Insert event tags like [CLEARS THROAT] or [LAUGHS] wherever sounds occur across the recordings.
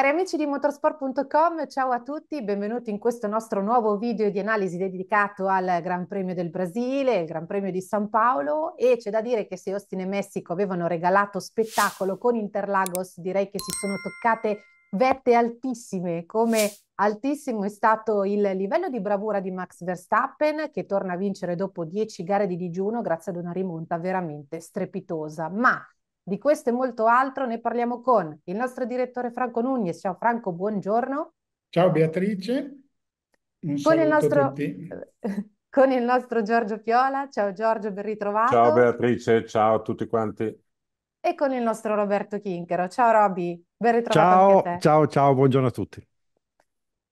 Cari amici di motorsport.com, ciao a tutti, benvenuti in questo nostro nuovo video di analisi dedicato al Gran Premio del Brasile, il Gran Premio di San Paolo e c'è da dire che se Austin e Messico avevano regalato spettacolo con Interlagos, direi che si sono toccate vette altissime, come altissimo è stato il livello di bravura di Max Verstappen che torna a vincere dopo 10 gare di digiuno grazie ad una rimonta veramente strepitosa, ma di questo e molto altro ne parliamo con il nostro direttore Franco Nunez. Ciao Franco, buongiorno. Ciao Beatrice. Un con il nostro... [LAUGHS] Con il nostro Giorgio Piola. Ciao Giorgio, ben ritrovato. Ciao Beatrice, ciao a tutti quanti. E con il nostro Roberto Chinchero. Ciao Roby, ben ritrovato ciao, Ciao, ciao, buongiorno a tutti.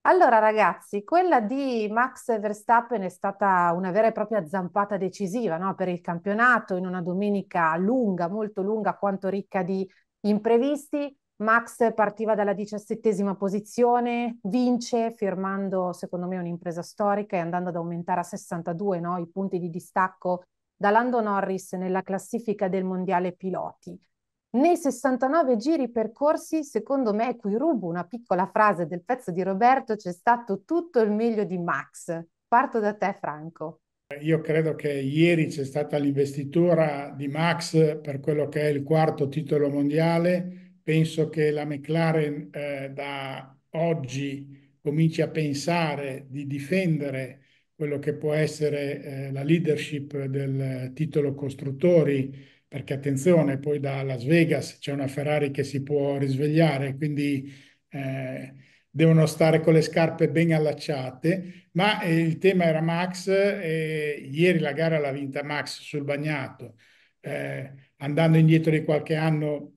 Allora ragazzi, quella di Max Verstappen è stata una vera e propria zampata decisiva, no? per il campionato, in una domenica lunga, molto lunga, quanto ricca di imprevisti. Max partiva dalla diciassettesima posizione, vince firmando secondo me un'impresa storica e andando ad aumentare a 62 no? i punti di distacco da Lando Norris nella classifica del Mondiale Piloti. Nei 69 giri percorsi, secondo me, qui rubo una piccola frase del pezzo di Roberto, c'è stato tutto il meglio di Max. Parto da te, Franco. Io credo che ieri c'è stata l'investitura di Max per quello che è il quarto titolo mondiale. Penso che la McLaren eh, da oggi cominci a pensare di difendere quello che può essere eh, la leadership del titolo costruttori perché attenzione, poi da Las Vegas c'è una Ferrari che si può risvegliare, quindi eh, devono stare con le scarpe ben allacciate, ma eh, il tema era Max, eh, ieri la gara l'ha vinta Max sul bagnato, eh, andando indietro di qualche anno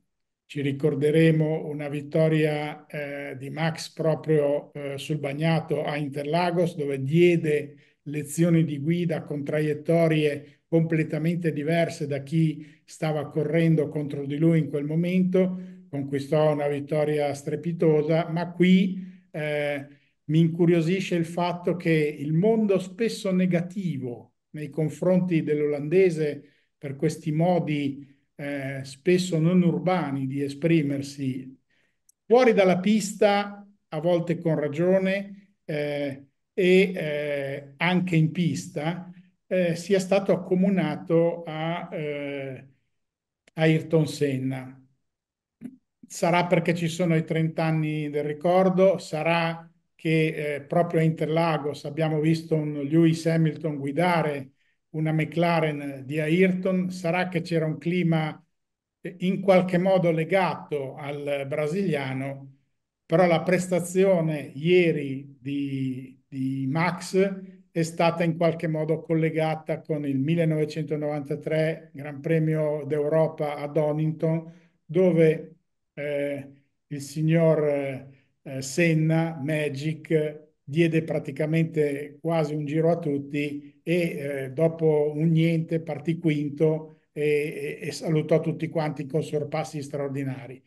ci ricorderemo una vittoria eh, di Max proprio eh, sul bagnato a Interlagos dove diede lezioni di guida con traiettorie completamente diverse da chi stava correndo contro di lui in quel momento, conquistò una vittoria strepitosa, ma qui eh, mi incuriosisce il fatto che il mondo spesso negativo nei confronti dell'olandese per questi modi eh, spesso non urbani di esprimersi fuori dalla pista, a volte con ragione, eh, e eh, anche in pista, eh, sia stato accomunato a eh, Ayrton Senna. Sarà perché ci sono i 30 anni del ricordo, sarà che eh, proprio a Interlagos abbiamo visto un Lewis Hamilton guidare una McLaren di Ayrton, sarà che c'era un clima eh, in qualche modo legato al brasiliano, però la prestazione ieri di, di Max è stata in qualche modo collegata con il 1993 Gran Premio d'Europa a Donington, dove eh, il signor eh, Senna, Magic, diede praticamente quasi un giro a tutti e eh, dopo un niente partì quinto e, e, e salutò tutti quanti con sorpassi straordinari.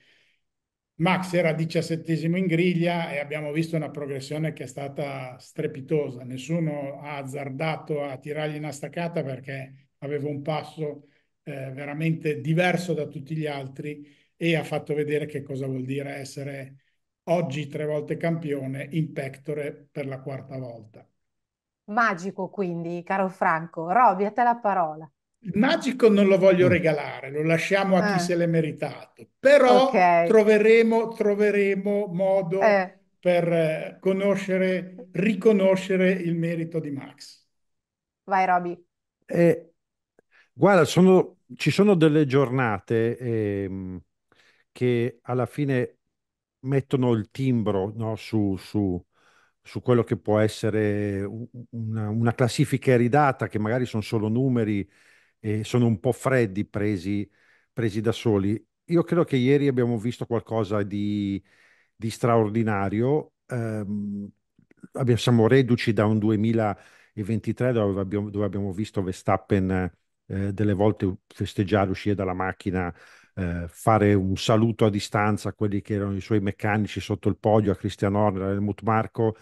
Max era diciassettesimo in griglia e abbiamo visto una progressione che è stata strepitosa. Nessuno ha azzardato a tirargli una staccata perché aveva un passo eh, veramente diverso da tutti gli altri e ha fatto vedere che cosa vuol dire essere oggi tre volte campione in pectore per la quarta volta. Magico quindi, caro Franco. Roby, a te la parola. Il magico non lo voglio mm. regalare, lo lasciamo a chi eh. se l'è meritato, però okay. troveremo, troveremo, modo eh. per eh, conoscere, riconoscere il merito di Max. Vai Roby. Eh, guarda, sono, ci sono delle giornate ehm, che alla fine mettono il timbro no, su, su, su, quello che può essere una, una classifica iridata, che magari sono solo numeri e sono un po' freddi presi, presi da soli. Io credo che ieri abbiamo visto qualcosa di, di straordinario. Um, ehm, abbiamo, siamo reduci da un 2023 dove abbiamo, dove abbiamo visto Verstappen eh, delle volte festeggiare, uscire dalla macchina, eh, fare un saluto a distanza a quelli che erano i suoi meccanici sotto il podio, a Cristian Horner, a Helmut Marco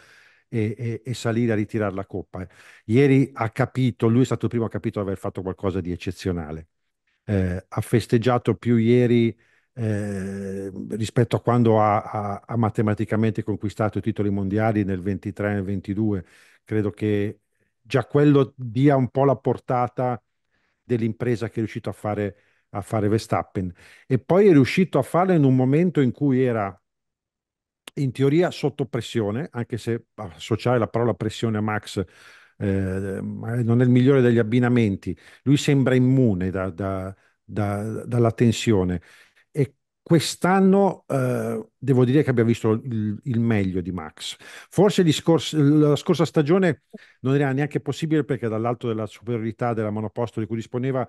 e, e, e salire a ritirare la coppa. Eh. Ieri ha capito, lui è stato il primo a capire di aver fatto qualcosa di eccezionale. Eh, ha festeggiato più ieri eh, rispetto a quando ha, ha, ha, matematicamente conquistato i titoli mondiali nel 23 e nel 22. Credo che già quello dia un po' la portata dell'impresa che è riuscito a fare, a fare Verstappen. E poi è riuscito a farla in un momento in cui era in teoria sotto pressione, anche se associare la parola pressione a Max eh, non è il migliore degli abbinamenti, lui sembra immune da, da, da, dalla tensione e quest'anno eh, devo dire che abbia visto il, il meglio di Max. Forse scors- la scorsa stagione non era neanche possibile perché dall'alto della superiorità della monoposto di cui disponeva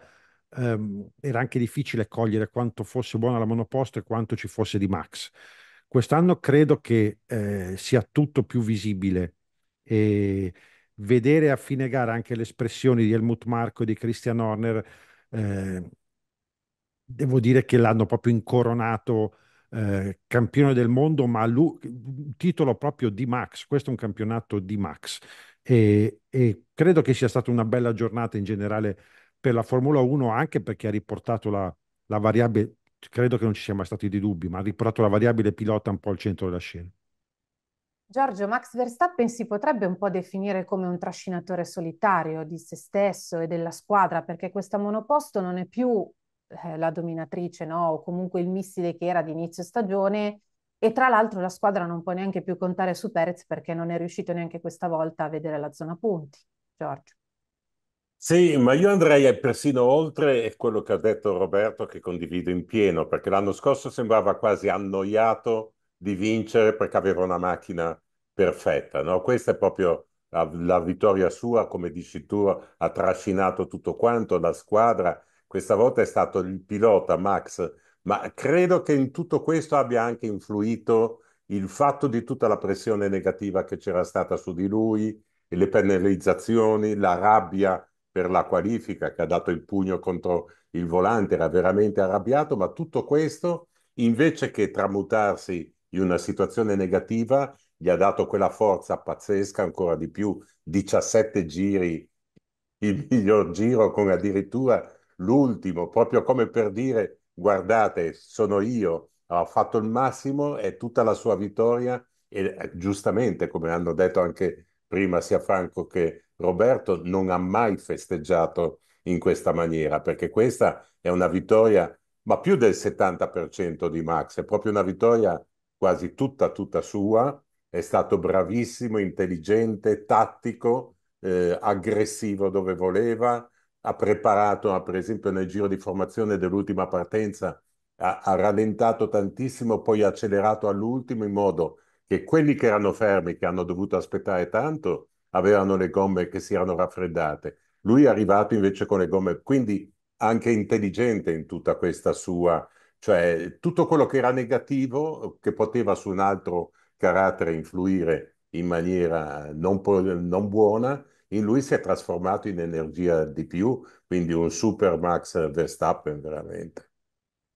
ehm, era anche difficile cogliere quanto fosse buona la monoposto e quanto ci fosse di Max Quest'anno credo che eh, sia tutto più visibile e vedere a fine gara anche le espressioni di Helmut Marco e di Christian Horner, eh, devo dire che l'hanno proprio incoronato eh, campione del mondo, ma lui, titolo proprio di Max, questo è un campionato di Max e, e credo che sia stata una bella giornata in generale per la Formula 1 anche perché ha riportato la, la variabile credo che non ci siano mai stati dei dubbi, ma ha riportato la variabile pilota un po' al centro della scena. Giorgio, Max Verstappen si potrebbe un po' definire come un trascinatore solitario di se stesso e della squadra, perché questa monoposto non è più eh, la dominatrice, no? o comunque il missile che era di inizio stagione, e tra l'altro la squadra non può neanche più contare su Perez perché non è riuscito neanche questa volta a vedere la zona punti. Giorgio. Sì, ma io andrei persino oltre quello che ha detto Roberto, che condivido in pieno, perché l'anno scorso sembrava quasi annoiato di vincere perché aveva una macchina perfetta. No? Questa è proprio la, la vittoria sua, come dici tu, ha trascinato tutto quanto, la squadra. Questa volta è stato il pilota Max, ma credo che in tutto questo abbia anche influito il fatto di tutta la pressione negativa che c'era stata su di lui, le penalizzazioni, la rabbia per la qualifica che ha dato il pugno contro il volante, era veramente arrabbiato, ma tutto questo invece che tramutarsi in una situazione negativa gli ha dato quella forza pazzesca ancora di più, 17 giri, il miglior giro con addirittura l'ultimo, proprio come per dire guardate sono io, ha fatto il massimo, è tutta la sua vittoria e eh, giustamente come hanno detto anche prima sia Franco che Roberto, non ha mai festeggiato in questa maniera, perché questa è una vittoria, ma più del 70% di Max, è proprio una vittoria quasi tutta, tutta sua, è stato bravissimo, intelligente, tattico, eh, aggressivo dove voleva, ha preparato, per esempio nel giro di formazione dell'ultima partenza, ha, ha rallentato tantissimo, poi ha accelerato all'ultimo in modo che quelli che erano fermi, che hanno dovuto aspettare tanto, avevano le gomme che si erano raffreddate. Lui è arrivato invece con le gomme, quindi anche intelligente in tutta questa sua, cioè tutto quello che era negativo, che poteva su un altro carattere influire in maniera non, non buona, in lui si è trasformato in energia di più, quindi un super Max Verstappen veramente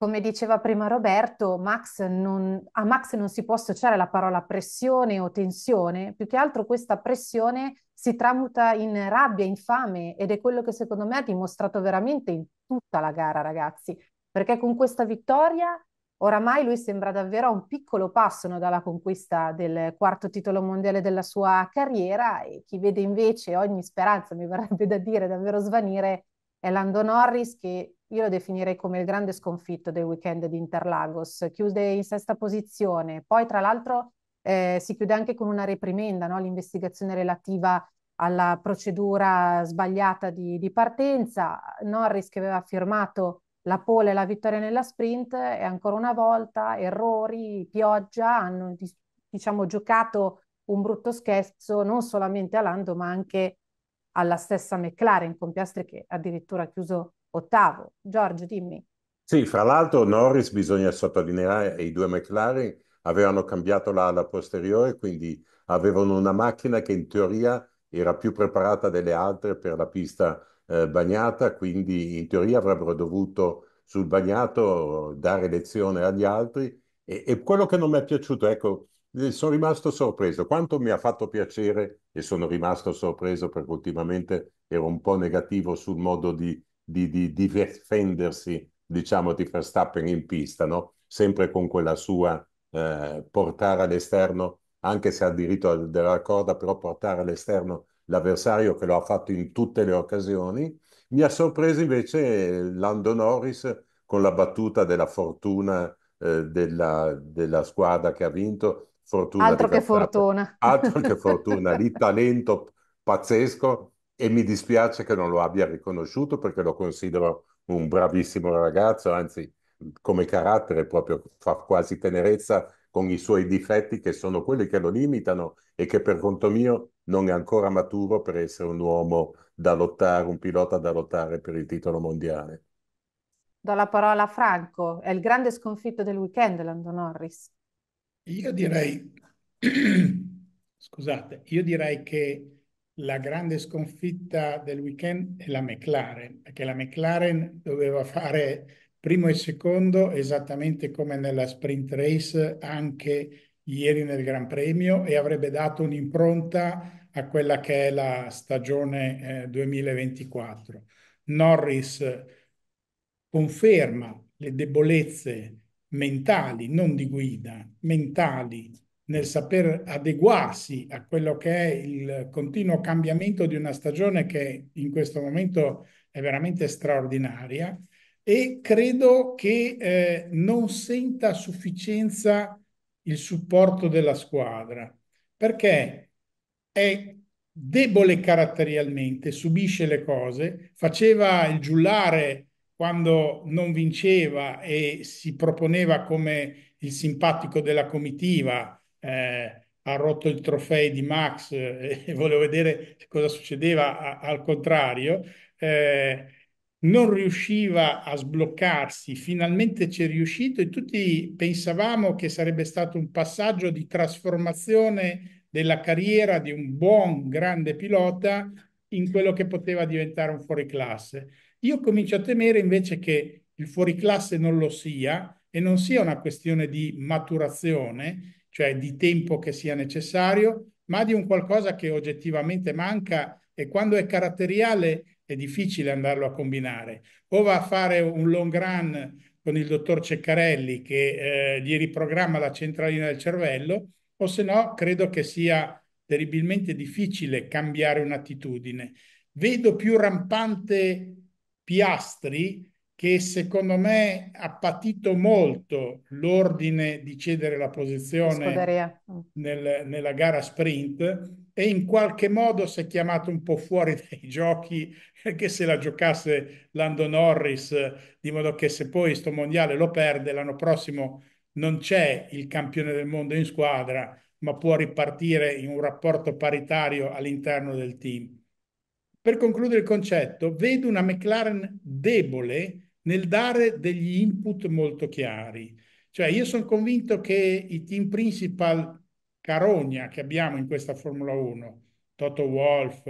come diceva prima Roberto, Max non, a Max non si può associare la parola pressione o tensione, più che altro questa pressione si tramuta in rabbia, in fame ed è quello che secondo me ha dimostrato veramente in tutta la gara, ragazzi, perché con questa vittoria oramai lui sembra davvero a un piccolo passo no, dalla conquista del quarto titolo mondiale della sua carriera e chi vede invece ogni speranza, mi verrebbe da dire, davvero svanire, è Lando Norris che io lo definirei come il grande sconfitto del weekend di Interlagos, chiude in sesta posizione, poi tra l'altro eh, si chiude anche con una reprimenda, no? l'investigazione relativa alla procedura sbagliata di, di, partenza, Norris che aveva firmato la pole e la vittoria nella sprint e ancora una volta errori, pioggia, hanno diciamo giocato un brutto scherzo non solamente a Lando ma anche alla stessa McLaren con Piastri che addirittura ha chiuso ottavo. Giorgio, dimmi. Sì, fra l'altro Norris, bisogna sottolineare, i due McLaren avevano cambiato l'ala posteriore, quindi avevano una macchina che in teoria era più preparata delle altre per la pista eh, bagnata, quindi in teoria avrebbero dovuto sul bagnato dare lezione agli altri. E, e quello che non mi è piaciuto, ecco, sono rimasto sorpreso. Quanto mi ha fatto piacere e sono rimasto sorpreso perché ultimamente ero un po' negativo sul modo di, di, di, di difendersi, diciamo, di Verstappen in pista, no? sempre con quella sua eh, portare all'esterno, anche se ha diritto della corda, però portare all'esterno l'avversario che lo ha fatto in tutte le occasioni. Mi ha sorpreso invece Lando Norris con la battuta della fortuna eh, della, della squadra che ha vinto fortuna. Altro che fortuna. Altro che fortuna, lì talento pazzesco e mi dispiace che non lo abbia riconosciuto perché lo considero un bravissimo ragazzo, anzi come carattere proprio fa quasi tenerezza con i suoi difetti che sono quelli che lo limitano e che per conto mio non è ancora maturo per essere un uomo da lottare, un pilota da lottare per il titolo mondiale. Do la parola a Franco, è il grande sconfitto del weekend Lando Norris. Io direi, [CLEARS THROAT] scusate, io direi che la grande sconfitta del weekend è la McLaren, perché la McLaren doveva fare primo e secondo esattamente come nella sprint race anche ieri nel Gran Premio e avrebbe dato un'impronta a quella che è la stagione eh, 2024. Norris conferma le debolezze mentali, non di guida, mentali, nel saper adeguarsi a quello che è il continuo cambiamento di una stagione che in questo momento è veramente straordinaria e credo che eh, non senta a sufficienza il supporto della squadra perché è debole caratterialmente, subisce le cose, faceva il giullare quando non vinceva e si proponeva come il simpatico della comitiva, eh, ha rotto il trofeo di Max eh, e volevo vedere cosa succedeva a, al contrario, eh, non riusciva a sbloccarsi, finalmente ci è riuscito e tutti pensavamo che sarebbe stato un passaggio di trasformazione della carriera di un buon grande pilota in quello che poteva diventare un fuoriclasse. Io comincio a temere invece che il fuoriclasse non lo sia e non sia una questione di maturazione, cioè di tempo che sia necessario, ma di un qualcosa che oggettivamente manca e quando è caratteriale è difficile andarlo a combinare. O va a fare un long run con il dottor Ceccarelli che eh, gli riprogramma la centralina del cervello, o se no credo che sia terribilmente difficile cambiare un'attitudine. Vedo più rampante Piastri che secondo me ha patito molto l'ordine di cedere la posizione nel, nella gara sprint e in qualche modo si è chiamato un po' fuori [LAUGHS] dai giochi perché se la giocasse Lando Norris di modo che se poi sto mondiale lo perde l'anno prossimo non c'è il campione del mondo in squadra ma può ripartire in un rapporto paritario all'interno del team. Per concludere il concetto, vedo una McLaren debole nel dare degli input molto chiari. Cioè io sono convinto che i team principal carogna che abbiamo in questa Formula 1, Toto Wolf,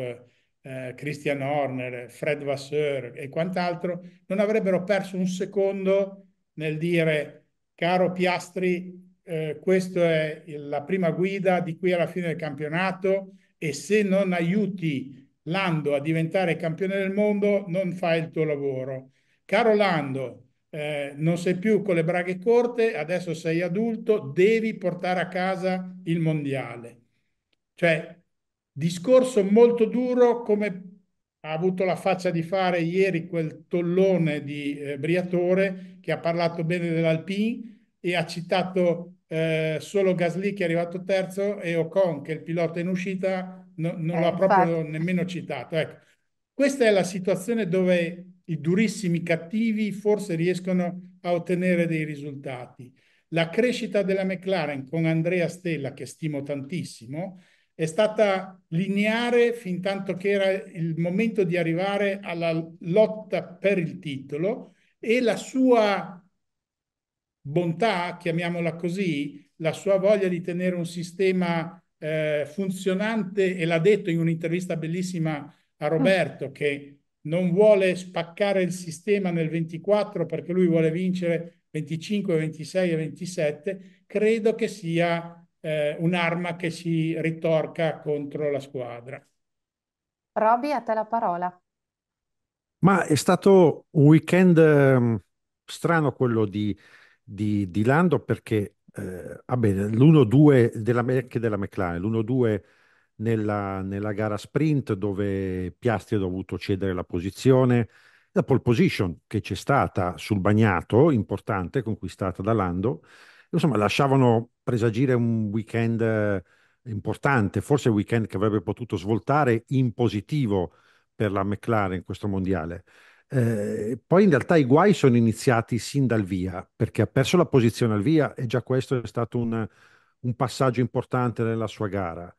eh, Christian Horner, Fred Vasseur e quant'altro, non avrebbero perso un secondo nel dire caro Piastri, eh, questa è la prima guida di qui alla fine del campionato e se non aiuti Lando a diventare campione del mondo non fa il tuo lavoro. Caro Lando, eh, non sei più con le braghe corte, adesso sei adulto, devi portare a casa il mondiale. Cioè, discorso molto duro come ha avuto la faccia di fare ieri quel tollone di eh, Briatore che ha parlato bene dell'Alpine e ha citato eh, solo Gasly che è arrivato terzo e Ocon che è il pilota in uscita no, non eh, l'ha proprio infatti. nemmeno citato. Ecco, questa è la situazione dove i durissimi cattivi forse riescono a ottenere dei risultati. La crescita della McLaren con Andrea Stella, che stimo tantissimo, è stata lineare fin tanto che era il momento di arrivare alla lotta per il titolo e la sua bontà, chiamiamola così, la sua voglia di tenere un sistema eh, funzionante, e l'ha detto in un'intervista bellissima a Roberto, che non vuole spaccare il sistema nel 24 perché lui vuole vincere 25, 26 e 27, credo che sia eh, un'arma che si ritorca contro la squadra. Roby, a te la parola. Ma è stato un weekend ehm, strano quello di, di, di Lando perché eh, bene, l'1-2 della, anche della McLaren, l'1-2 nella, nella, gara sprint dove Piastri ha dovuto cedere la posizione, la pole position che c'è stata sul bagnato, importante, conquistata da Lando, insomma lasciavano presagire un weekend eh, importante, forse un weekend che avrebbe potuto svoltare in positivo per la McLaren in questo mondiale. Eh, poi in realtà i guai sono iniziati sin dal via, perché ha perso la posizione al via e già questo è stato un, un passaggio importante nella sua gara.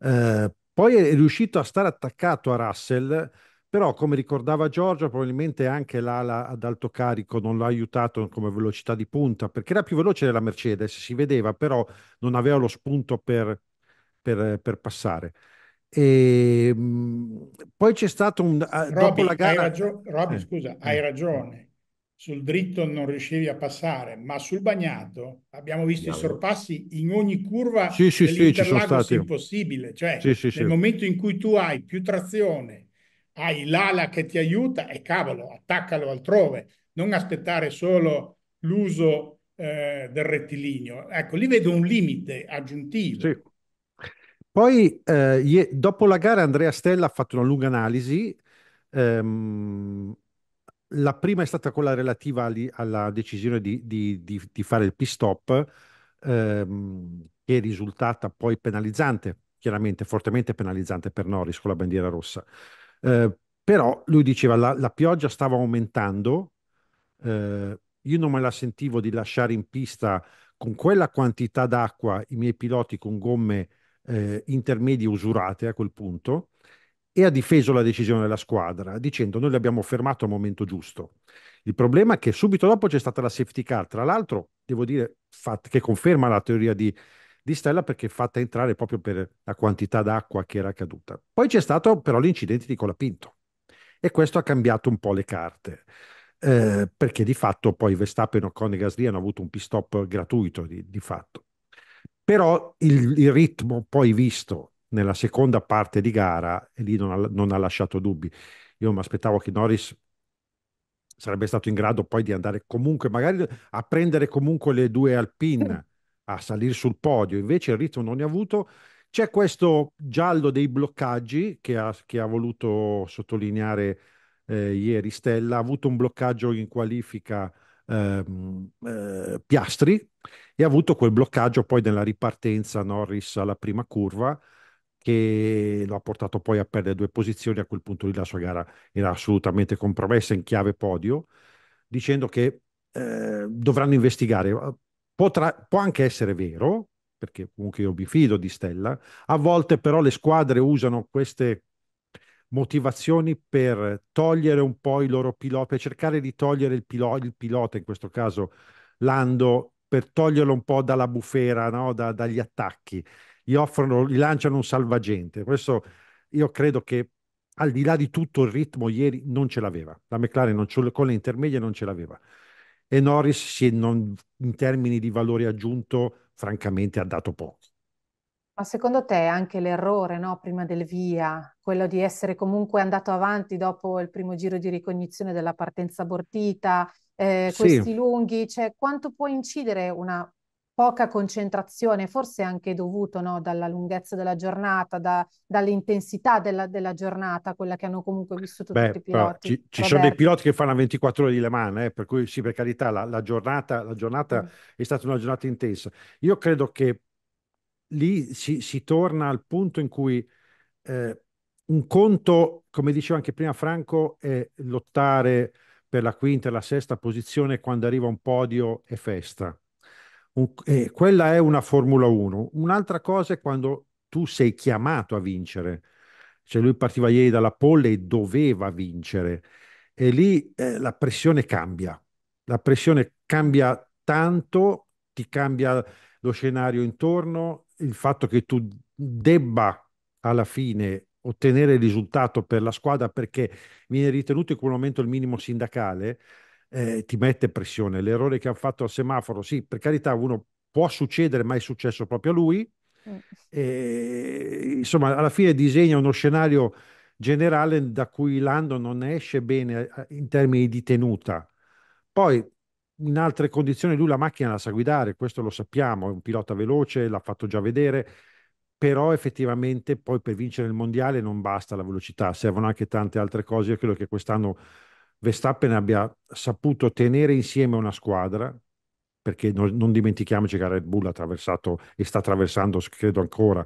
Eh, poi è riuscito a stare attaccato a Russell, però come ricordava Giorgio, probabilmente anche l'ala ad alto carico non l'ha aiutato come velocità di punta, perché era più veloce della Mercedes, si vedeva, però non aveva lo spunto per, per, per passare. E, ehm, poi c'è stato un... Robby, dopo la gara... Hai ragio- Robby, eh. scusa, hai eh. ragione. Sul dritto non riuscivi a passare, ma sul bagnato abbiamo visto no. i sorpassi in ogni curva sì, sì, sì, ci sono stati. impossibile. Cioè, sì, sì, nel sì. momento in cui tu hai più trazione, hai l'ala che ti aiuta e cavolo, attaccalo altrove. Non aspettare solo l'uso eh, del rettilineo. Ecco, lì vedo un limite aggiuntivo. Sì. Poi, eh, dopo la gara, Andrea Stella ha fatto una lunga analisi. Ehm, la prima è stata quella relativa alla decisione di, di- di- di fare il pit stop, ehm, che è risultata poi penalizzante, chiaramente fortemente penalizzante per Norris con la bandiera rossa. Eh, però lui diceva la, la pioggia stava aumentando, eh, io non me la sentivo di lasciare in pista con quella quantità d'acqua i miei piloti con gomme eh, intermedie usurate a quel punto e ha difeso la decisione della squadra dicendo noi l'abbiamo fermato al momento giusto. Il problema è che subito dopo c'è stata la safety car, tra l'altro devo dire fat- che conferma la teoria di, di Stella perché è fatta entrare proprio per la quantità d'acqua che era caduta. Poi c'è stato però l'incidente di Colapinto e questo ha cambiato un po' le carte. Eh, perché di fatto poi Verstappen, Ocon e Gasly hanno avuto un pit stop gratuito di, di fatto però il, il ritmo poi visto nella seconda parte di gara, lì non ha, non ha lasciato dubbi. Io mi aspettavo che Norris sarebbe stato in grado poi di andare comunque, magari a prendere comunque le due Alpine, a salire sul podio. Invece il ritmo non ne ha avuto. C'è questo giallo dei bloccaggi che ha, che ha voluto sottolineare eh, ieri Stella. Ha avuto un bloccaggio in qualifica ehm, eh, Piastri, e ha avuto quel bloccaggio poi nella ripartenza Norris alla prima curva che lo ha portato poi a perdere due posizioni, a quel punto lì la sua gara era assolutamente compromessa in chiave podio, dicendo che eh, dovranno investigare. Eh, potrà, può anche essere vero, perché comunque io mi fido di Stella, a volte però le squadre usano queste motivazioni per togliere un po' i loro piloti, per cercare di togliere il, pilo- il pilota, in questo caso Lando, per toglierlo un po' dalla bufera, no? da, dagli attacchi. Gli offrono, gli lanciano un salvagente. Questo io credo che al di là di tutto il ritmo ieri non ce l'aveva. La McLaren ce con le intermedie non ce l'aveva. E Norris si, non, in termini di valore aggiunto francamente ha dato poco. Ma secondo te anche l'errore, no, prima del via, quello di essere comunque andato avanti dopo il primo giro di ricognizione della partenza abortita, eh, Sì, questi lunghi, cioè quanto può incidere una poca concentrazione, forse anche dovuto, no, dalla lunghezza della giornata, da- dall'intensità della, della giornata, quella che hanno comunque vissuto tutti i Beh, però piloti, ci, ci sono dei Roberto. piloti che fanno 24 ore di Le Mans, eh, per cui sì, per carità, la, la giornata, la giornata Mm. è stata una giornata intensa. Io credo che lì si, si, torna al punto in cui eh, un conto, come diceva anche prima Franco, è lottare per la quinta e la sesta posizione quando arriva un podio e festa. Un, eh, quella è una Formula 1. Un'altra cosa è quando tu sei chiamato a vincere. Cioè lui partiva ieri dalla pole e doveva vincere. E lì eh, la pressione cambia. La pressione cambia tanto, ti cambia lo scenario intorno, il fatto che tu debba alla fine ottenere il risultato per la squadra perché viene ritenuto in quel momento il minimo sindacale, eh, ti mette pressione. L'errore che ha fatto al semaforo, sì, per carità, uno può succedere, ma è successo proprio a lui. Mm. E, insomma, alla fine disegna uno scenario generale da cui Lando non esce bene eh, in termini di tenuta. Poi in altre condizioni lui la macchina la sa guidare, questo lo sappiamo, è un pilota veloce, l'ha fatto già vedere, però effettivamente poi per vincere il mondiale non basta la velocità, servono anche tante altre cose. Io credo che quest'anno Verstappen abbia saputo tenere insieme una squadra, perché non, non dimentichiamoci che Red Bull ha attraversato e sta attraversando, credo ancora,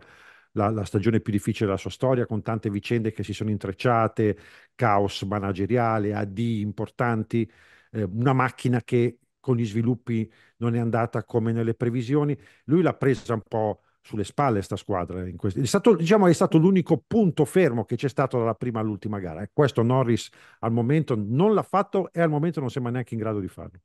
la, la, stagione più difficile della sua storia, con tante vicende che si sono intrecciate, caos manageriale, AD importanti, eh, una macchina che con gli sviluppi non è andata come nelle previsioni. Lui l'ha presa un po' sulle spalle sta squadra. In È stato, diciamo, è stato l'unico punto fermo che c'è stato dalla prima all'ultima gara. E eh. questo Norris al momento non l'ha fatto e al momento non sembra neanche in grado di farlo.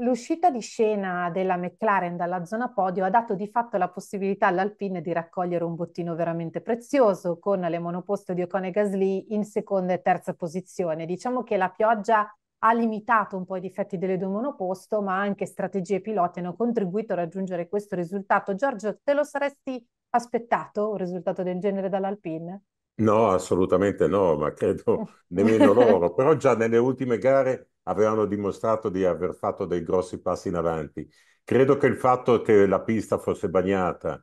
L'uscita di scena della McLaren dalla zona podio ha dato di fatto la possibilità all'Alpine di raccogliere un bottino veramente prezioso con le monoposto di Ocone Gasly in seconda e terza posizione. Diciamo che la pioggia ha limitato un po' i difetti delle due monoposto, ma anche strategie piloti hanno contribuito a raggiungere questo risultato. Giorgio, te lo saresti aspettato un risultato del genere dall'Alpine? No, assolutamente no, ma credo [LAUGHS] nemmeno loro. Però già nelle ultime gare avevano dimostrato di aver fatto dei grossi passi in avanti. Credo che il fatto che la pista fosse bagnata,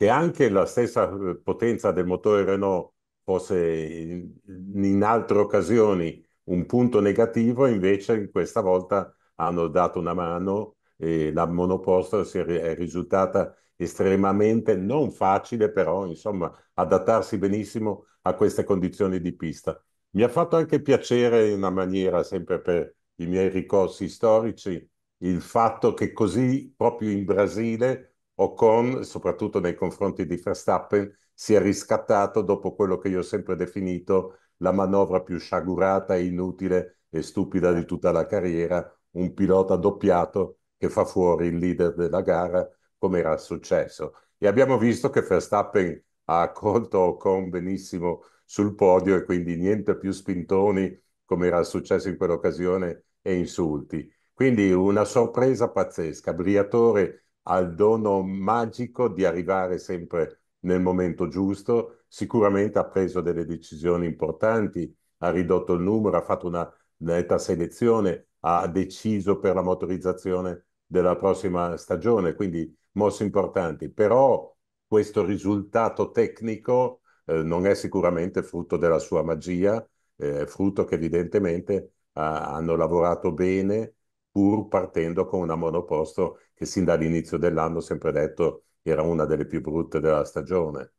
e anche la stessa eh, potenza del motore Renault fosse in, in altre occasioni un punto negativo invece questa volta hanno dato una mano e la monoposto è risultata estremamente non facile, però insomma adattarsi benissimo a queste condizioni di pista. Mi ha fatto anche piacere in una maniera, sempre per i miei ricorsi storici, il fatto che così proprio in Brasile Ocon, soprattutto nei confronti di Verstappen, si è riscattato dopo quello che io ho sempre definito la manovra più sciagurata, inutile e stupida di tutta la carriera, un pilota doppiato che fa fuori il leader della gara, come era successo. E abbiamo visto che Verstappen ha accolto Ocon benissimo sul podio e quindi niente più spintoni come era successo in quell'occasione e insulti. Quindi una sorpresa pazzesca. Briatore ha il dono magico di arrivare sempre nel momento giusto, sicuramente ha preso delle decisioni importanti, ha ridotto il numero, ha fatto una netta selezione, ha deciso per la motorizzazione della prossima stagione, quindi mosse importanti, però questo risultato tecnico eh, non è sicuramente frutto della sua magia, eh, è frutto che evidentemente ha, eh, hanno lavorato bene pur partendo con una monoposto che sin dall'inizio dell'anno ho sempre detto era una delle più brutte della stagione.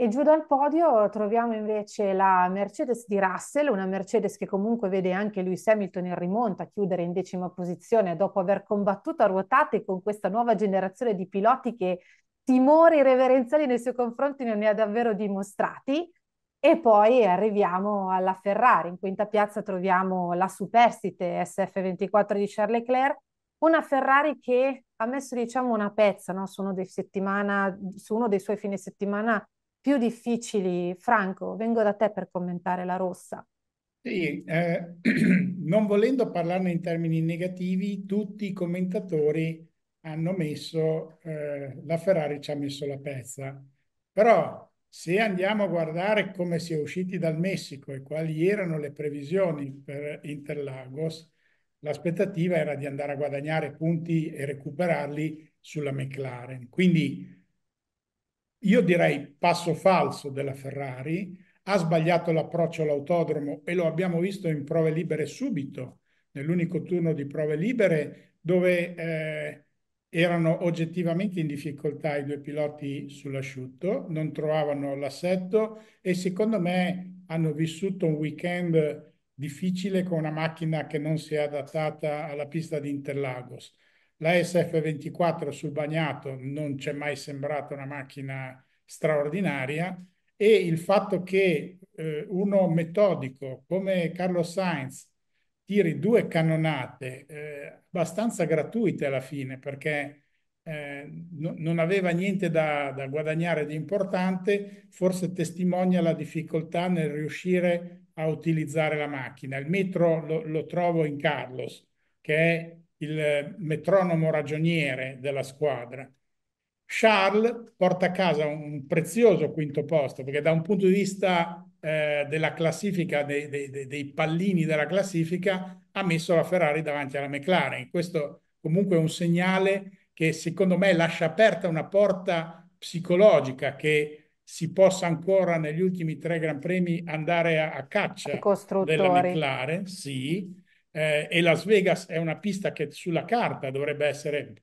E giù dal podio troviamo invece la Mercedes di Russell, una Mercedes che comunque vede anche Lewis Hamilton in rimonta chiudere in decima posizione dopo aver combattuto a ruotate con questa nuova generazione di piloti che timori reverenziali nei suoi confronti non ne ha davvero dimostrati. E poi arriviamo alla Ferrari, in quinta piazza troviamo la superstite SF24 di Charles Leclerc, una Ferrari che ha messo diciamo una pezza no? su, uno su uno dei suoi fine settimana più difficili. Franco, vengo da te per commentare la rossa. Sì, eh, [CLEARS THROAT] non volendo parlarne in termini negativi, tutti i commentatori hanno messo, eh, la Ferrari ci ha messo la pezza. Però se andiamo a guardare come si è usciti dal Messico e quali erano le previsioni per Interlagos, l'aspettativa era di andare a guadagnare punti e recuperarli sulla McLaren. Quindi io direi passo falso della Ferrari, ha sbagliato l'approccio all'autodromo e lo abbiamo visto in prove libere subito, nell'unico turno di prove libere dove eh, erano oggettivamente in difficoltà i due piloti sull'asciutto, non trovavano l'assetto e secondo me hanno vissuto un weekend difficile con una macchina che non si è adattata alla pista di Interlagos. La SF24 sul bagnato non ci è mai sembrata una macchina straordinaria e il fatto che eh, uno metodico come Carlo Sainz tiri due cannonate eh, abbastanza gratuite alla fine perché eh, no, non aveva niente da, da guadagnare di importante, forse testimonia la difficoltà nel riuscire a utilizzare la macchina. Il metro lo, lo trovo in Carlos, che è il eh, metronomo ragioniere della squadra. Charles porta a casa un prezioso quinto posto perché da un punto di vista eh, della classifica, dei, dei, dei, pallini della classifica, ha messo la Ferrari davanti alla McLaren. Questo comunque è un segnale che secondo me lascia aperta una porta psicologica che si possa ancora negli ultimi tre Gran Premi andare a, a caccia della McLaren, sì, eh, e Las Vegas è una pista che sulla carta dovrebbe essere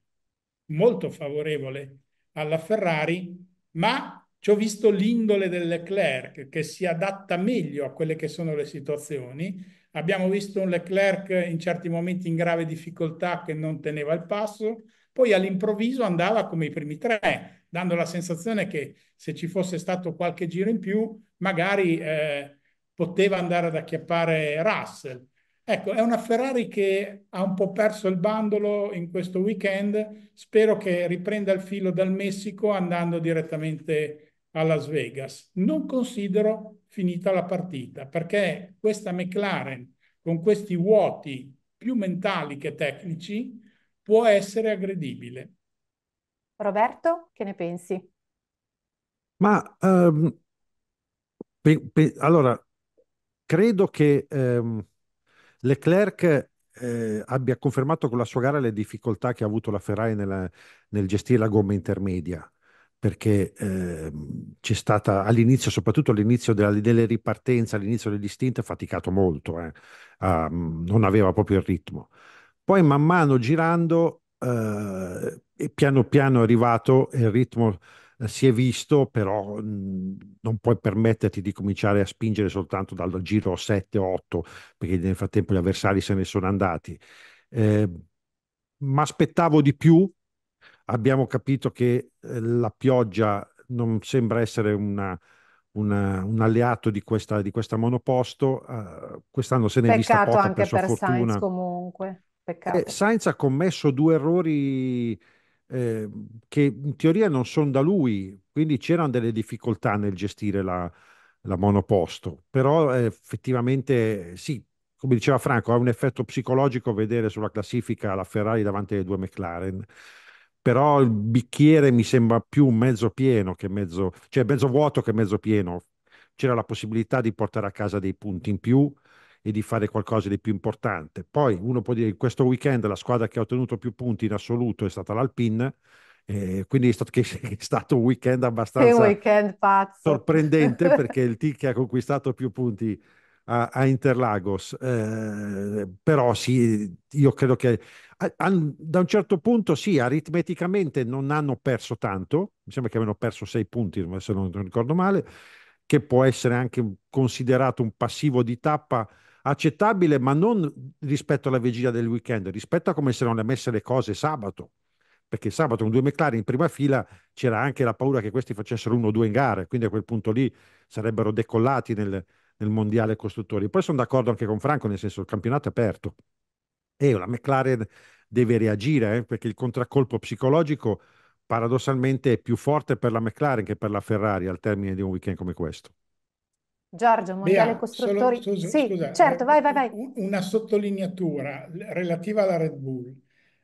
molto favorevole alla Ferrari, ma ci ho visto l'indole del Leclerc che si adatta meglio a quelle che sono le situazioni. Abbiamo visto un Leclerc in certi momenti in grave difficoltà che non teneva il passo, poi all'improvviso andava come i primi tre dando la sensazione che se ci fosse stato qualche giro in più, magari eh, poteva andare ad acchiappare Russell. Ecco, è una Ferrari che ha un po' perso il bandolo in questo weekend, spero che riprenda il filo dal Messico andando direttamente a Las Vegas. Non considero finita la partita, perché questa McLaren con questi vuoti più mentali che tecnici può essere aggredibile. Roberto, che ne pensi? Ma ehm, pe- pe- allora, credo che ehm, Leclerc eh, abbia confermato con la sua gara le difficoltà che ha avuto la Ferrari nella- nel gestire la gomma intermedia perché ehm, c'è stata all'inizio, soprattutto all'inizio delle ripartenze, all'inizio degli stint, ha faticato molto, eh. Ah, non aveva proprio il ritmo. Poi man mano girando eh, piano piano è arrivato il ritmo eh, si è visto, però mm, non puoi permetterti di cominciare a spingere soltanto dal giro 7-8, perché nel frattempo gli avversari se ne sono andati. Eh, Ma aspettavo di più, abbiamo capito che eh, la pioggia non sembra essere una, una, un alleato di questa, di questa monoposto, uh, quest'anno se ne è vista poca anche per, per Sainz comunque. Peccato. Eh, Sainz ha commesso due errori eh, che in teoria non sono da lui, quindi c'erano delle difficoltà nel gestire la, la monoposto, però eh, effettivamente sì, come diceva Franco, ha un effetto psicologico vedere sulla classifica la Ferrari davanti alle due McLaren però il bicchiere mi sembra più mezzo pieno che mezzo, cioè mezzo vuoto che mezzo pieno. C'era la possibilità di portare a casa dei punti in più, e di fare qualcosa di più importante. Poi uno può dire che questo weekend la squadra che ha ottenuto più punti in assoluto è stata l'Alpin, eh, quindi è stato, [LAUGHS] che, è stato, un weekend abbastanza un weekend sorprendente [LAUGHS] perché il T che ha conquistato più punti a, a Interlagos. Eh, però sì, io credo che a, a, da un certo punto sì, aritmeticamente non hanno perso tanto, mi sembra che avevano perso sei punti, se non, non ricordo male, che può essere anche considerato un passivo di tappa accettabile, ma non rispetto alla vigilia del weekend, rispetto a come si erano messe le cose sabato. Perché sabato con due McLaren in prima fila c'era anche la paura che questi facessero uno o due in gara, quindi a quel punto lì sarebbero decollati nel, nel mondiale costruttori. Poi sono d'accordo anche con Franco, nel senso il campionato è aperto e la McLaren deve reagire eh, perché il contraccolpo psicologico paradossalmente è più forte per la McLaren che per la Ferrari al termine di un weekend come questo. Giorgio, Mondiale Bea, Costruttori. Solo, sì, eh, certo, vai, vai, vai. Una sottolineatura relativa alla Red Bull.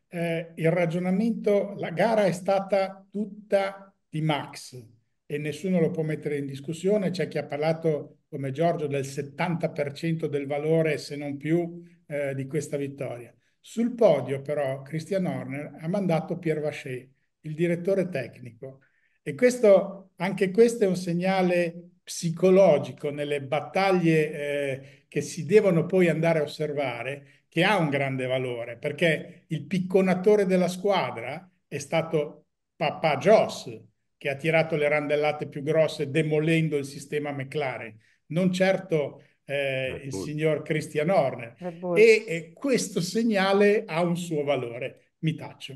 Eh, il ragionamento, la gara è stata tutta di Max e nessuno lo può mettere in discussione. C'è chi ha parlato, come Giorgio, del 70% del valore, se non più, eh, di questa vittoria. Sul podio, però, Christian Horner ha mandato Pierre Vacher, il direttore tecnico. E questo, anche questo è un segnale psicologico nelle battaglie eh, che si devono poi andare a osservare che ha un grande valore perché il picconatore della squadra è stato Papà Joss che ha tirato le randellate più grosse demolendo il sistema McLaren, non certo eh, il signor Christian Horner. E, e questo segnale ha un suo valore. Mi taccio.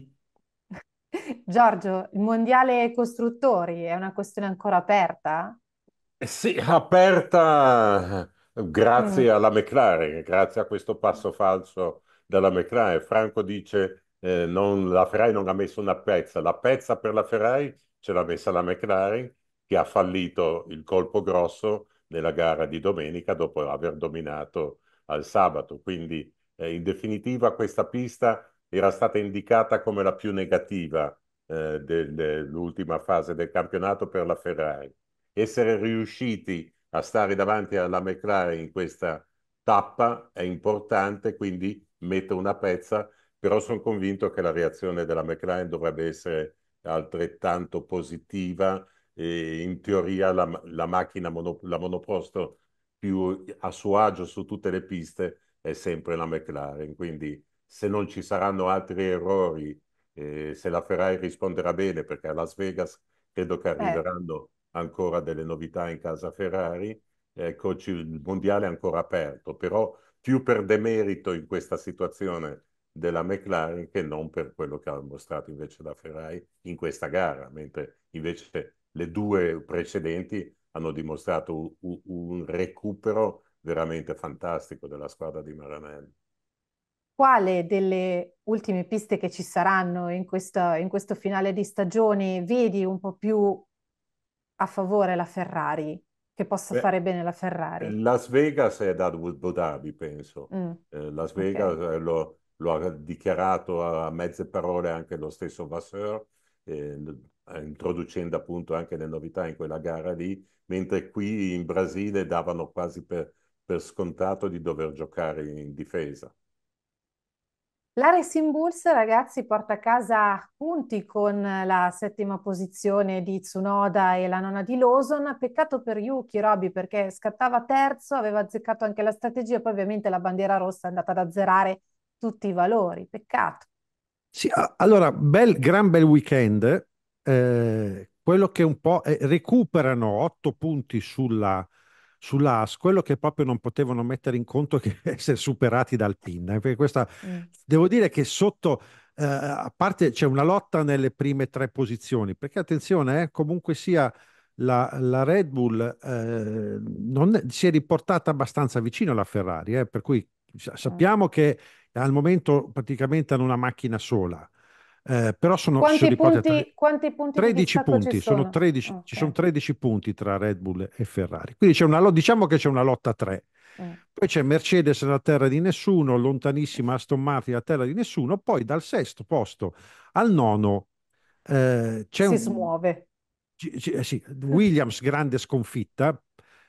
[LAUGHS] Giorgio, il mondiale costruttori è una questione ancora aperta? Eh sì, aperta grazie mm. alla McLaren, grazie a questo passo falso della McLaren. Franco dice eh, la Ferrari non ha messo una pezza, la pezza per la Ferrari ce l'ha messa la McLaren che ha fallito il colpo grosso nella gara di domenica dopo aver dominato al sabato. Quindi eh, in definitiva questa pista era stata indicata come la più negativa eh, dell'ultima fase del campionato per la Ferrari essere riusciti a stare davanti alla McLaren in questa tappa è importante, quindi metto una pezza, però sono convinto che la reazione della McLaren dovrebbe essere altrettanto positiva. E in teoria la, la macchina mono, la monoposto più a suo agio su tutte le piste è sempre la McLaren, quindi se non ci saranno altri errori, eh, se la Ferrari risponderà bene, perché a Las Vegas credo che arriveranno ancora delle novità in casa Ferrari, ecco, il mondiale è ancora aperto, però più per demerito in questa situazione della McLaren che non per quello che ha mostrato invece la Ferrari in questa gara, mentre invece le due precedenti hanno dimostrato un, un recupero veramente fantastico della squadra di Maranello. Quale delle ultime piste che ci saranno in questo, in questo finale di stagione vedi un po' più a favore la Ferrari, che possa Beh, fare bene la Ferrari. Eh, Las Vegas è da Abu Dhabi, penso. Mm. Eh, Las Vegas okay. Eh, lo, lo, ha dichiarato a mezze parole anche lo stesso Vasseur, eh, eh, introducendo appunto anche le novità in quella gara lì, mentre qui in Brasile davano quasi per, per scontato di dover giocare in difesa. La Racing Bulls, ragazzi, porta a casa punti con la settima posizione di Tsunoda e la nona di Lawson. Peccato per Yuki Roby perché scattava terzo, aveva azzeccato anche la strategia, poi ovviamente la bandiera rossa è andata ad azzerare tutti i valori. Peccato. Sì, allora, bel, gran bel weekend. Eh, quello che un po' eh, recuperano otto punti sulla sulla quello che proprio non potevano mettere in conto che [LAUGHS] essere superati dal PIN. Eh, perché questa, mm. Devo dire che sotto, eh, a parte c'è una lotta nelle prime tre posizioni, perché attenzione, eh, comunque sia la, la Red Bull eh, non, si è riportata abbastanza vicino alla Ferrari, eh, per cui mm. sappiamo mm. che al momento praticamente hanno una macchina sola eh, però sono, quanti sono punti, tre, quanti punti 13 punti, sono? 13, okay. ci sono 13 punti tra Red Bull e Ferrari. Quindi c'è una, diciamo che c'è una lotta a tre Mm. Poi c'è Mercedes alla terra di nessuno, lontanissima Aston Martin alla terra di nessuno, poi dal sesto posto al nono eh, c'è si un... smuove. C- c- eh sì, Williams grande sconfitta,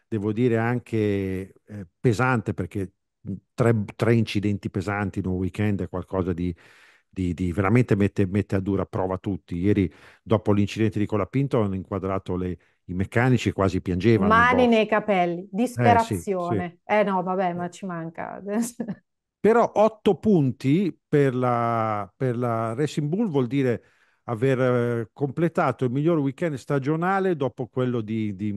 devo dire anche eh, pesante perché mm, tre, tre incidenti pesanti in un weekend è qualcosa di, di, di veramente mette, mette, a dura prova tutti. Ieri, dopo l'incidente di Colapinto, hanno inquadrato le, i meccanici e quasi piangevano. Mani nei capelli, disperazione. Eh, sì, sì. eh no, vabbè, ma ci manca. [LAUGHS] Però otto punti per la, per la Racing Bull vuol dire aver eh, completato il miglior weekend stagionale dopo quello di, di,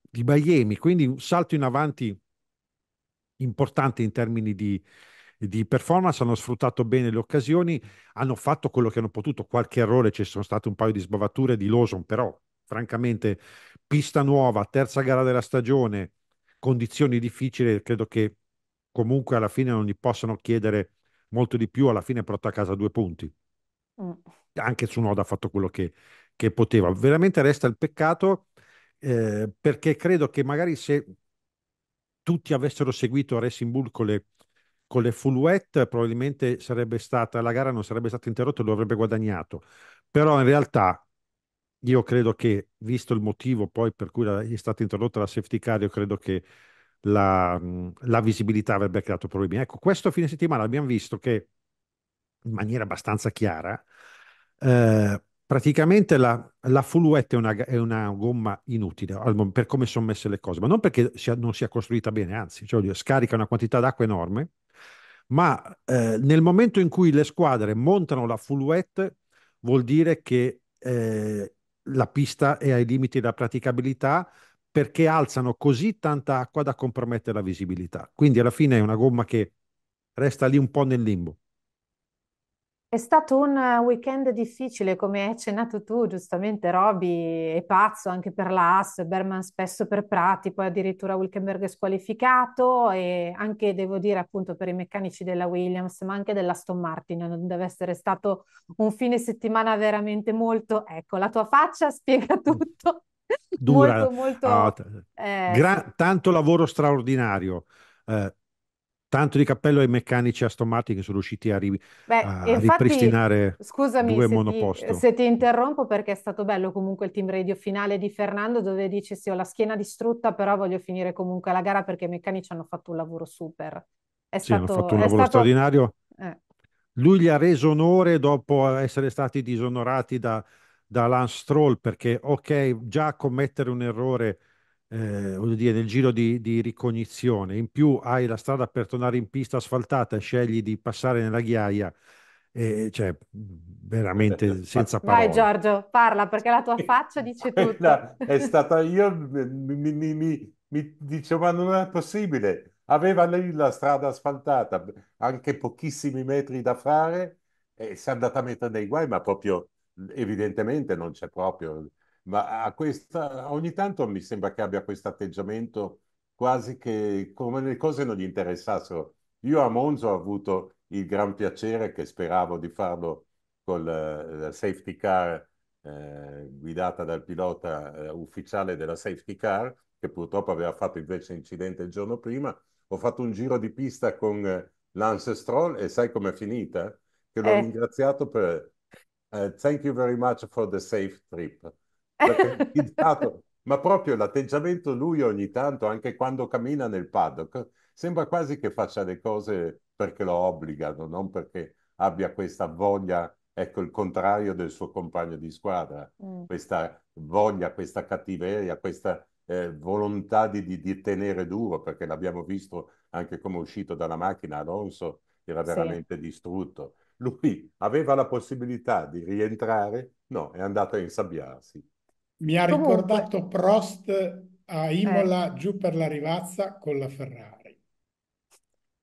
di Miami, quindi un salto in avanti importante in termini di, di performance, hanno sfruttato bene le occasioni, hanno fatto quello che hanno potuto, qualche errore, ci sono state un paio di sbavature di Lawson, però francamente pista nuova, terza gara della stagione, condizioni difficili, credo che comunque alla fine non gli possano chiedere molto di più, alla fine porta a casa due punti. Mm. Anche Tsunoda ha fatto quello che, che poteva. Veramente resta il peccato eh, perché credo che magari se tutti avessero seguito Racing Bull con le con le full wet probabilmente sarebbe stata, la gara non sarebbe stata interrotta lo avrebbe guadagnato, però in realtà io credo che, visto il motivo poi per cui è stata interrotta la safety car, io credo che la, la visibilità avrebbe creato problemi. Ecco, questo fine settimana abbiamo visto che in maniera abbastanza chiara eh, praticamente la, la Fuluette è una, è una gomma inutile per come sono messe le cose, ma non perché sia, non sia costruita bene, anzi, cioè, scarica una quantità d'acqua enorme, ma eh, nel momento in cui le squadre montano la Fuluette vuol dire che eh, la pista è ai limiti della praticabilità perché alzano così tanta acqua da compromettere la visibilità. Quindi alla fine è una gomma che resta lì un po' nel limbo. È stato un weekend difficile, come hai accennato tu, giustamente Roby è pazzo anche per la AS, Berman spesso per Prati, poi addirittura Wilkenberg è squalificato e anche, devo dire, appunto per i meccanici della Williams, ma anche della Stone Martin, non deve essere stato un fine settimana veramente molto... Ecco, la tua faccia spiega mm. tutto. Dura. molto, molto... Ah, eh... gran, tanto lavoro straordinario. Eh, tanto di cappello ai meccanici astomati che sono riusciti a, ri- Beh, a infatti, ripristinare scusami due se monoposto. Ti, se ti interrompo perché è stato bello comunque il team radio finale di Fernando dove dice sì ho la schiena distrutta però voglio finire comunque la gara perché i meccanici hanno fatto un lavoro super. È sì, stato, hanno fatto un lavoro stato... straordinario. Eh. Lui gli ha reso onore dopo essere stati disonorati da, da Lance Stroll perché ok già commettere un errore eh, voglio dire, nel giro di, di, ricognizione. In più hai la strada per tornare in pista asfaltata, e scegli di passare nella ghiaia, eh, cioè veramente senza parole. Vai Giorgio, parla perché la tua eh, faccia dice eh, tutto. è stata io, eh, mi, mi, mi, mi dicevo, ma non è possibile. Aveva lì la strada asfaltata, anche pochissimi metri da fare, e si è andata a mettere nei guai, ma proprio evidentemente non c'è proprio ma a questa, ogni tanto mi sembra che abbia questo atteggiamento quasi che come le cose non gli interessassero. Io a Monzo ho avuto il gran piacere che speravo di farlo con eh, la safety car eh, guidata dal pilota eh, ufficiale della safety car, che purtroppo aveva fatto invece incidente il giorno prima. Ho fatto un giro di pista con eh, Lance Stroll e sai com'è finita? Che l'ho eh. ringraziato per uh, thank you very much for the safe trip. [LAUGHS] ma proprio l'atteggiamento lui ogni tanto, anche quando cammina nel paddock, sembra quasi che faccia le cose perché lo obbligano, non perché abbia questa voglia, ecco il contrario del suo compagno di squadra, mm. questa voglia, questa cattiveria, questa eh, volontà di, di, di, tenere duro, perché l'abbiamo visto anche come uscito dalla macchina, Alonso era veramente sì. distrutto. Lui aveva la possibilità di rientrare, no, è andato a insabbiarsi. Mi ha ricordato Prost a Imola eh. giù per la Rivazza con la Ferrari.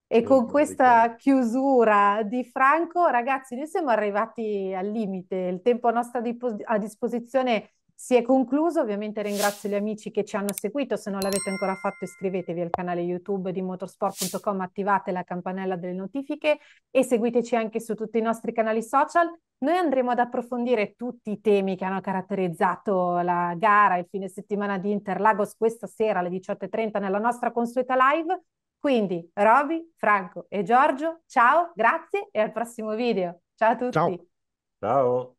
E con questa chiusura di Franco, ragazzi, noi siamo arrivati al limite, il tempo a nostra a disposizione si è concluso, ovviamente ringrazio gli amici che ci hanno seguito, se non l'avete ancora fatto iscrivetevi al canale YouTube di motorsport.com, attivate la campanella delle notifiche e seguiteci anche su tutti i nostri canali social. Noi andremo ad approfondire tutti i temi che hanno caratterizzato la gara, il fine settimana di Interlagos questa sera alle 18.30 nella nostra consueta live. Quindi Roby, Franco e Giorgio, ciao, grazie e al prossimo video. Ciao a tutti. Ciao. ciao.